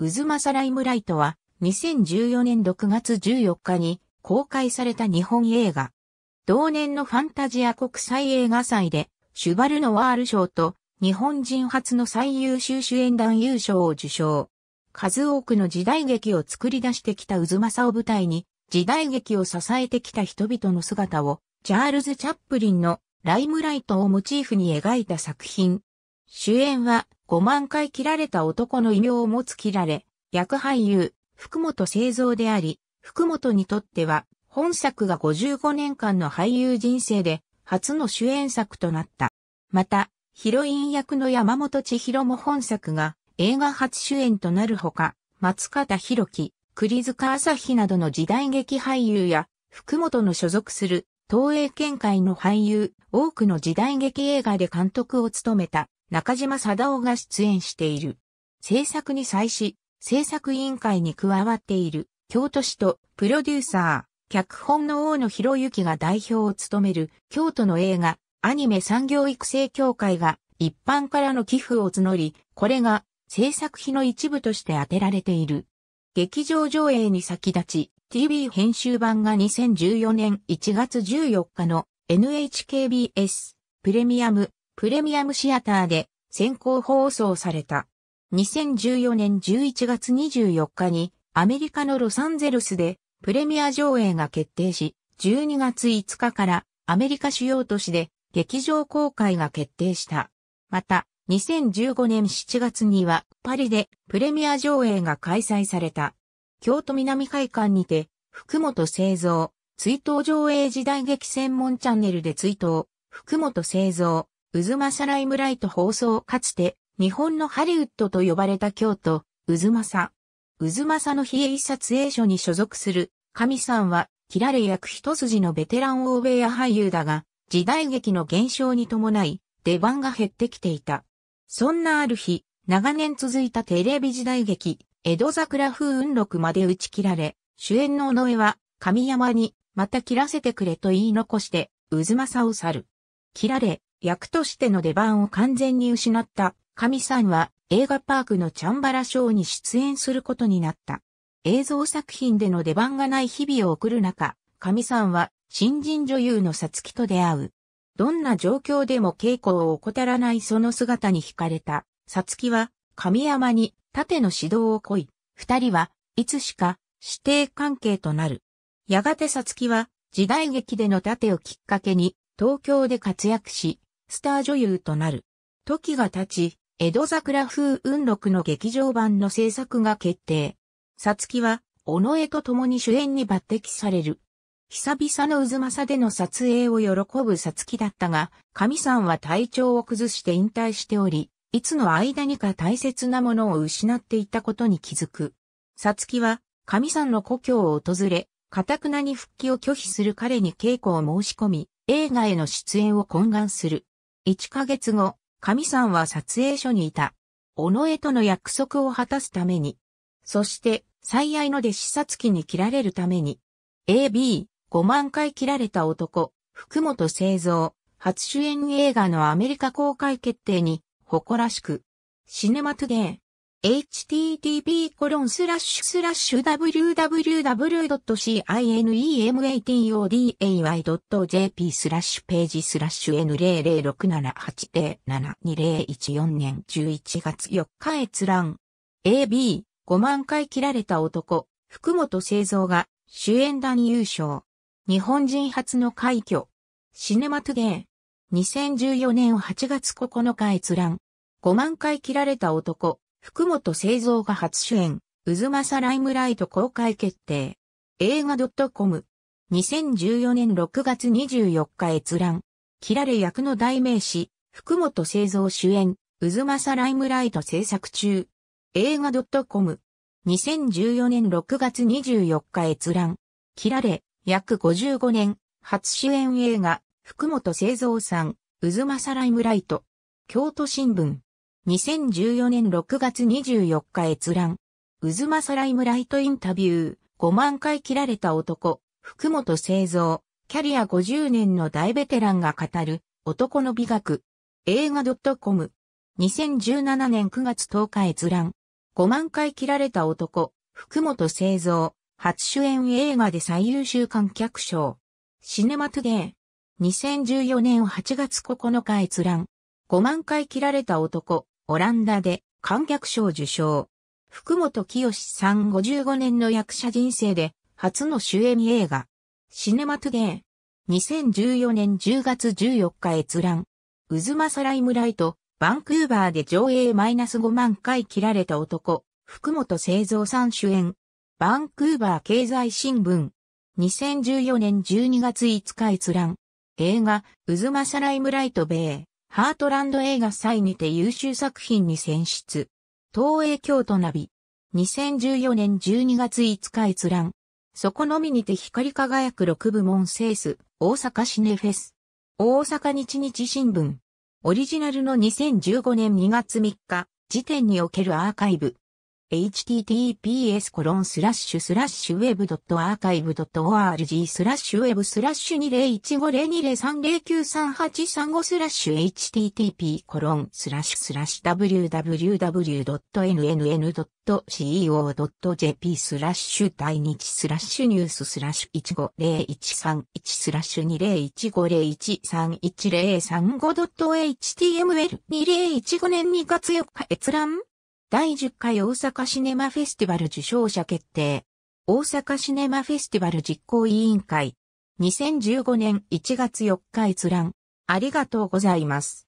ウズマサライムライトは2014年6月14日に公開された日本映画。同年のファンタジア国際映画祭でシュバルノワール賞と日本人初の最優秀主演男優賞を受賞。数多くの時代劇を作り出してきた渦政を舞台に、時代劇を支えてきた人々の姿を、チャールズ・チャップリンのライムライトをモチーフに描いた作品。主演は5万回切られた男の異名を持つ切られ、役俳優、福本製造であり、福本にとっては本作が55年間の俳優人生で初の主演作となった。また、ヒロイン役の山本千尋も本作が映画初主演となるほか、松方弘樹、栗塚朝日などの時代劇俳優や、福本の所属する東映見解の俳優、多くの時代劇映画で監督を務めた。中島貞夫が出演している。制作に際し、制作委員会に加わっている、京都市とプロデューサー、脚本の大野博之が代表を務める、京都の映画、アニメ産業育成協会が一般からの寄付を募り、これが制作費の一部として当てられている。劇場上映に先立ち、TV 編集版が2014年1月14日の NHKBS プレミアムプレミアムシアターで先行放送された。2014年11月24日にアメリカのロサンゼルスでプレミア上映が決定し、12月5日からアメリカ主要都市で劇場公開が決定した。また、2015年7月にはパリでプレミア上映が開催された。京都南海館にて福本製造追悼上映時代劇専門チャンネルで追悼福本製造ウズマサライムライト放送かつて、日本のハリウッドと呼ばれた京都、ウズマサ。ウズマサの非営撮影所に所属する、神さんは、キラレ役一筋のベテラン欧米や俳優だが、時代劇の減少に伴い、出番が減ってきていた。そんなある日、長年続いたテレビ時代劇、江戸桜風雲録まで打ち切られ、主演の尾上は、神山に、また切らせてくれと言い残して、渦政を去る。切られ、役としての出番を完全に失った神さんは映画パークのチャンバラショーに出演することになった。映像作品での出番がない日々を送る中、神さんは新人女優のさつきと出会う。どんな状況でも稽古を怠らないその姿に惹かれた、さつきは神山に縦の指導を来い、二人はいつしか指定関係となる。やがてさつきは時代劇での盾をきっかけに東京で活躍し、スター女優となる。時が経ち、江戸桜風雲録の劇場版の制作が決定。さつきは、尾上と共に主演に抜擢される。久々の渦政での撮影を喜ぶさつきだったが、神さんは体調を崩して引退しており、いつの間にか大切なものを失っていたことに気づく。さつきは、神さんの故郷を訪れ、かたくなに復帰を拒否する彼に稽古を申し込み、映画への出演を懇願する。1ヶ月後、神さんは撮影所にいた。尾との約束を果たすために。そして、最愛の弟子察機に切られるために。AB、5万回切られた男、福本製造、初主演映画のアメリカ公開決定に、誇らしく。シネマトゥデー。h t t p w w w c i n e m a t o d a y j p スラッシュページスラッシュ n00678072014 年11月4日閲覧。AB、5万回切られた男、福本製造が主演団優勝。日本人初の快挙。シネマトゥデー。2014年8月9日閲覧。5万回切られた男。福本製造が初主演、渦政ライムライト公開決定。映画 .com。2014年6月24日閲覧。切られ役の代名詞、福本製造主演、渦政ライムライト制作中。映画 .com。2014年6月24日閲覧。切られ、約55年、初主演映画、福本製造さん、渦政ライムライト。京都新聞。2014年6月24日閲覧。渦さライムライトインタビュー。5万回切られた男。福本製造。キャリア50年の大ベテランが語る。男の美学。映画 .com。2017年9月10日閲覧。5万回切られた男。福本製造。初主演映画で最優秀観客賞。シネマトゥデー。2014年8月9日閲覧。5万回切られた男。オランダで観客賞受賞。福本清さん55年の役者人生で初の主演映画。シネマトゥデー。2014年10月14日閲覧。渦サライムライト、バンクーバーで上映マイナス5万回切られた男、福本製造さん主演。バンクーバー経済新聞。2014年12月5日閲覧。映画、渦サライムライト米。ハートランド映画祭にて優秀作品に選出。東映京都ナビ。2014年12月5日閲覧。そこのみにて光り輝く6部門セース、大阪シネフェス。大阪日日新聞。オリジナルの2015年2月3日時点におけるアーカイブ。https コロンスラッシュスラッシュウェブドットアーカイブドット org スラッシュウェブスラッシュ20150203093835スラッシュ http コロンスラッシュスラッシュ www.nnn.co.jp スラッシュ対日スラッシュニューススラッシュ15013スラッシュ201501310335 .html2015 年2月4日閲覧第10回大阪シネマフェスティバル受賞者決定。大阪シネマフェスティバル実行委員会。2015年1月4日閲覧。ありがとうございます。